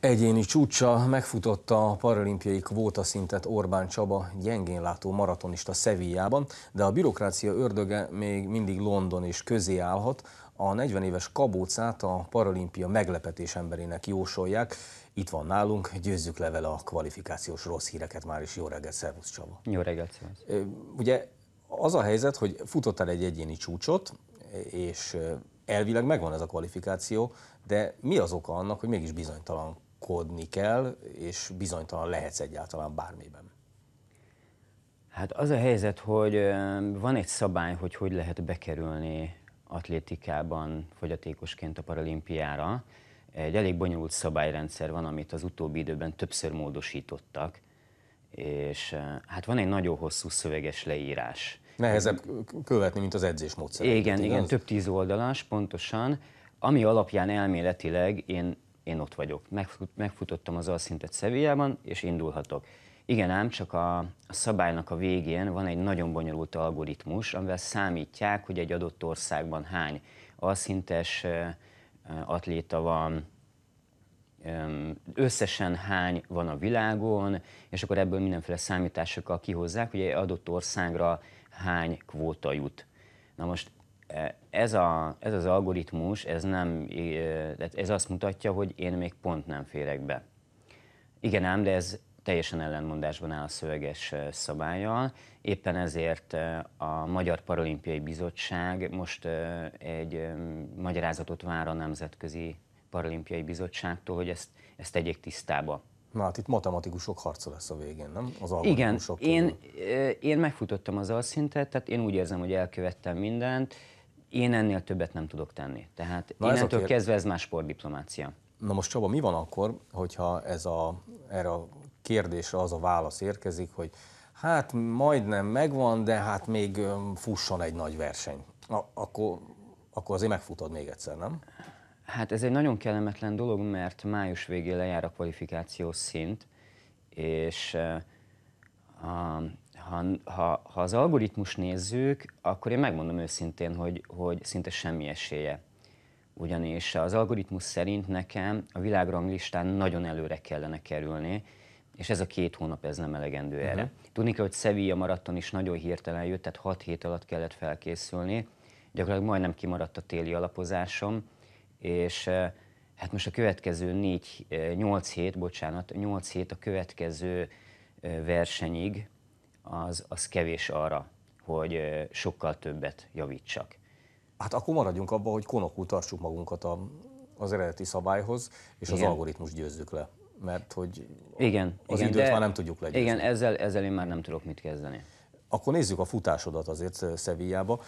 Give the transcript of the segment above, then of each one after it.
Egyéni csúcsa megfutotta a paralimpiai kvóta szintet Orbán Csaba gyengén látó maratonista Szevijában, de a bürokrácia ördöge még mindig London és közé állhat. A 40 éves kabócát a paralimpia meglepetés emberének jósolják. Itt van nálunk, győzzük le vele a kvalifikációs rossz híreket már is. Jó reggelt, szervusz Csaba! Jó reggelt, szervusz! Ugye az a helyzet, hogy futottál egy egyéni csúcsot, és elvileg megvan ez a kvalifikáció, de mi az oka annak, hogy mégis bizonytalan bizakodni kell, és bizonytalan lehetsz egyáltalán bármiben. Hát az a helyzet, hogy van egy szabály, hogy hogy lehet bekerülni atlétikában fogyatékosként a paralimpiára. Egy elég bonyolult szabályrendszer van, amit az utóbbi időben többször módosítottak, és hát van egy nagyon hosszú szöveges leírás. Nehezebb követni, mint az edzés módszer. Igen, igen, több tíz oldalas, pontosan, ami alapján elméletileg én én ott vagyok. Megfut, megfutottam az alszintet Szevillában, és indulhatok. Igen ám, csak a, a szabálynak a végén van egy nagyon bonyolult algoritmus, amivel számítják, hogy egy adott országban hány alszintes atléta van, összesen hány van a világon, és akkor ebből mindenféle számításokkal kihozzák, hogy egy adott országra hány kvóta jut. Na most ez, a, ez az algoritmus, ez, nem, ez azt mutatja, hogy én még pont nem férek be. Igen ám, de ez teljesen ellenmondásban áll a szöveges szabályjal. Éppen ezért a Magyar Paralimpiai Bizottság most egy magyarázatot vár a Nemzetközi Paralimpiai Bizottságtól, hogy ezt, ezt tegyék tisztába. Na hát itt matematikusok harca lesz a végén, nem? Az Igen, én, én megfutottam az alszintet, tehát én úgy érzem, hogy elkövettem mindent, én ennél többet nem tudok tenni. Tehát Na innentől ezért... kezdve ez más sportdiplomácia. Na most Csaba, mi van akkor, hogyha ez a, erre a kérdésre az a válasz érkezik, hogy hát majdnem megvan, de hát még fusson egy nagy verseny. Na, akkor, akkor azért megfutod még egyszer, nem? Hát ez egy nagyon kellemetlen dolog, mert május végén lejár a kvalifikációs szint, és a, ha, ha, ha az algoritmus nézzük, akkor én megmondom őszintén, hogy, hogy szinte semmi esélye. Ugyanis az algoritmus szerint nekem a világranglistán nagyon előre kellene kerülni, és ez a két hónap ez nem elegendő uh-huh. erre. Tudni kell, hogy Sevilla maraton is nagyon hirtelen jött, tehát 6 hét alatt kellett felkészülni, gyakorlatilag majdnem kimaradt a téli alapozásom, és hát most a következő 4, 8 hét, bocsánat, 8 hét a következő versenyig, az, az kevés arra, hogy sokkal többet javítsak. Hát akkor maradjunk abban, hogy konokul tartsuk magunkat a, az eredeti szabályhoz, és igen. az algoritmus győzzük le. Mert hogy igen, az igen, időt de, már nem tudjuk legyőzni. Igen, ezzel, ezzel én már nem tudok mit kezdeni. Akkor nézzük a futásodat azért Szevijába.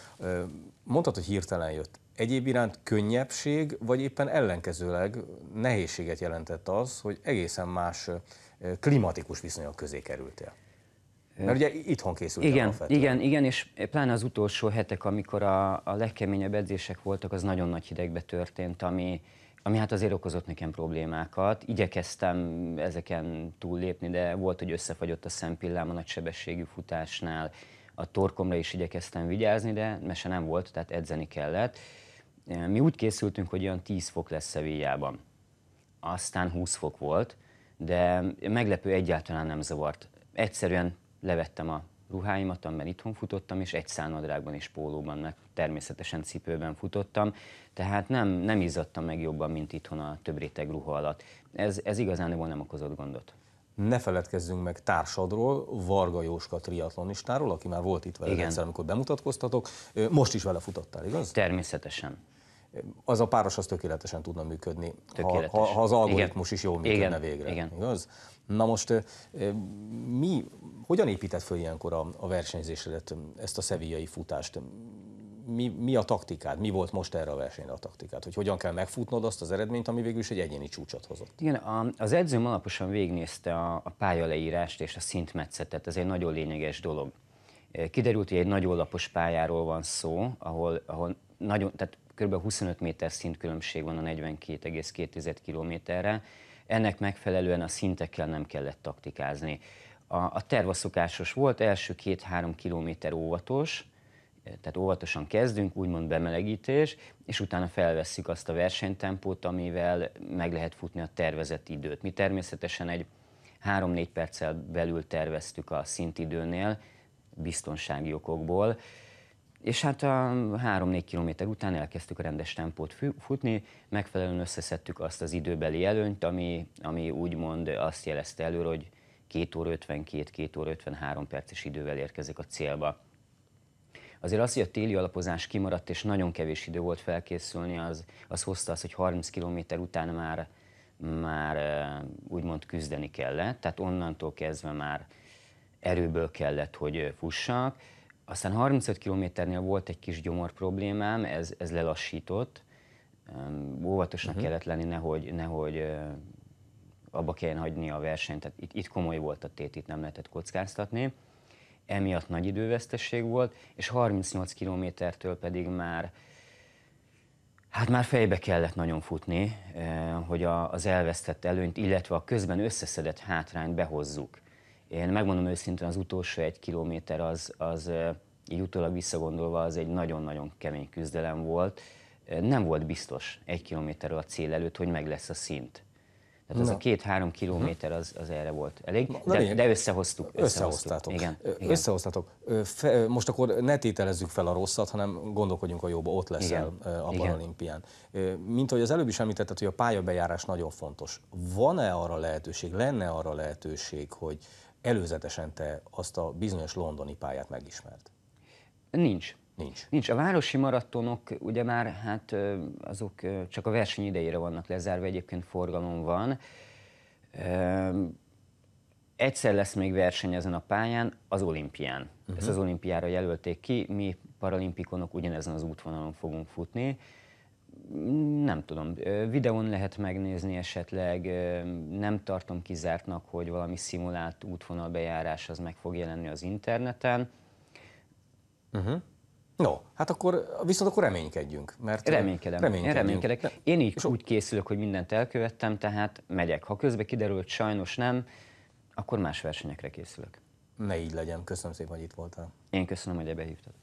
Mondtad, hogy hirtelen jött. Egyéb iránt könnyebbség, vagy éppen ellenkezőleg nehézséget jelentett az, hogy egészen más klimatikus viszonyok közé kerültél? Mert ugye itthon készült igen, alapvetően. Igen, igen, és pláne az utolsó hetek, amikor a, a legkeményebb edzések voltak, az nagyon nagy hidegbe történt, ami, ami hát azért okozott nekem problémákat. Igyekeztem ezeken túllépni, de volt, hogy összefagyott a szempillám a nagysebességű futásnál, a torkomra is igyekeztem vigyázni, de mese nem volt, tehát edzeni kellett. Mi úgy készültünk, hogy olyan 10 fok lesz Szevillában. Aztán 20 fok volt, de meglepő egyáltalán nem zavart. Egyszerűen levettem a ruháimat, amiben itthon futottam, és egy szánadrágban és pólóban, meg természetesen cipőben futottam, tehát nem, nem izzadtam meg jobban, mint itthon a több réteg ruha alatt. Ez, ez igazán nem okozott gondot. Ne feledkezzünk meg társadról, Varga Jóska triatlonistáról, aki már volt itt vele Igen. egyszer, amikor bemutatkoztatok. Most is vele futottál, igaz? Természetesen az a páros az tökéletesen tudna működni, Tökéletes. ha, ha az algoritmus Igen. is jól működne Igen. végre. Igen. Igaz? Na most mi, hogyan épített föl ilyenkor a, a versenyzésedet, ezt a szevíjai futást? Mi, mi a taktikád? Mi volt most erre a versenyre a taktikád? Hogy hogyan kell megfutnod azt az eredményt, ami végül is egy egyéni csúcsot hozott? Igen, a, az edzőm alaposan végignézte a, a pályaleírást és a szintmetszetet, ez egy nagyon lényeges dolog. Kiderült, hogy egy nagyon lapos pályáról van szó, ahol, ahol nagyon, tehát kb. 25 méter szintkülönbség van a 42,2 kilométerre. Ennek megfelelően a szintekkel nem kellett taktikázni. A, a terv a szokásos volt, első két-három kilométer óvatos, tehát óvatosan kezdünk, úgymond bemelegítés, és utána felvesszük azt a versenytempót, amivel meg lehet futni a tervezett időt. Mi természetesen egy 3-4 perccel belül terveztük a szintidőnél, biztonsági okokból, és hát a 3-4 kilométer után elkezdtük a rendes tempót futni, megfelelően összeszedtük azt az időbeli előnyt, ami, ami úgymond azt jelezte előre, hogy 2 óra 52, 2 óra 53 perces idővel érkezik a célba. Azért az, hogy a téli alapozás kimaradt, és nagyon kevés idő volt felkészülni, az, az hozta az, hogy 30 km után már, már úgymond küzdeni kellett, tehát onnantól kezdve már erőből kellett, hogy fussak. Aztán 35 kilométernél volt egy kis gyomor problémám, ez, ez lelassított. óvatosnak uh-huh. kellett lenni, nehogy, nehogy abba kelljen hagyni a versenyt. Tehát itt, itt komoly volt a tét, itt nem lehetett kockáztatni. Emiatt nagy időveszteség volt, és 38 kilométertől pedig már Hát már fejbe kellett nagyon futni, hogy az elvesztett előnyt, illetve a közben összeszedett hátrányt behozzuk. Én megmondom őszintén, az utolsó egy kilométer az, az így utólag visszagondolva az egy nagyon-nagyon kemény küzdelem volt. Nem volt biztos egy kilométerről a cél előtt, hogy meg lesz a szint. Tehát az a két-három mhm. kilométer az, az erre volt elég, de, de összehoztuk. Összehoztátok. Igen, igen. Összehoztátok. Fe, most akkor ne tételezzük fel a rosszat, hanem gondolkodjunk a jóba, ott leszel igen. a paralimpián. Mint ahogy az előbb is említetted, hogy a pályabejárás nagyon fontos. Van-e arra lehetőség, lenne arra lehetőség, hogy előzetesen te azt a bizonyos londoni pályát megismert? Nincs. Nincs. Nincs. A városi maratonok ugye már hát azok csak a verseny idejére vannak lezárva, egyébként forgalom van. Egyszer lesz még verseny ezen a pályán, az olimpián. Uh-huh. Ezt mhm. az olimpiára jelölték ki, mi paralimpikonok ugyanezen az útvonalon fogunk futni nem tudom, videón lehet megnézni esetleg, nem tartom kizártnak, hogy valami szimulált útvonalbejárás az meg fog jelenni az interneten. Uh-huh. Mhm. No, hát akkor viszont akkor reménykedjünk. Mert Reménykedem. Reménykedjünk. Én reménykedek. Én így so... úgy készülök, hogy mindent elkövettem, tehát megyek. Ha közben kiderül, sajnos nem, akkor más versenyekre készülök. Ne így legyen. Köszönöm szépen, hogy itt voltál. Én köszönöm, hogy ebbe hívtad.